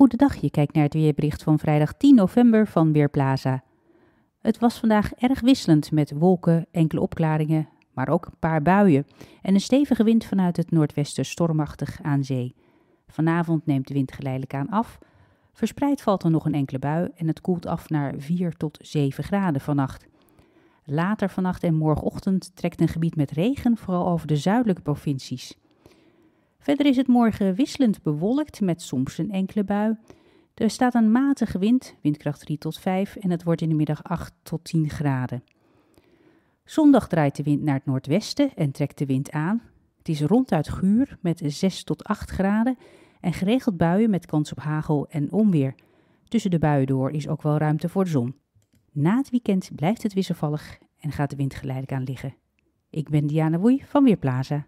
Goedendag, je kijkt naar het weerbericht van vrijdag 10 november van Weerplaza. Het was vandaag erg wisselend met wolken, enkele opklaringen, maar ook een paar buien en een stevige wind vanuit het noordwesten stormachtig aan zee. Vanavond neemt de wind geleidelijk aan af. Verspreid valt er nog een enkele bui en het koelt af naar 4 tot 7 graden vannacht. Later vannacht en morgenochtend trekt een gebied met regen vooral over de zuidelijke provincies. Verder is het morgen wisselend bewolkt met soms een enkele bui. Er staat een matige wind, windkracht 3 tot 5, en het wordt in de middag 8 tot 10 graden. Zondag draait de wind naar het noordwesten en trekt de wind aan. Het is ronduit guur met 6 tot 8 graden en geregeld buien met kans op hagel en onweer. Tussen de buien door is ook wel ruimte voor de zon. Na het weekend blijft het wisselvallig en gaat de wind geleidelijk aan liggen. Ik ben Diana Woei van Weerplaza.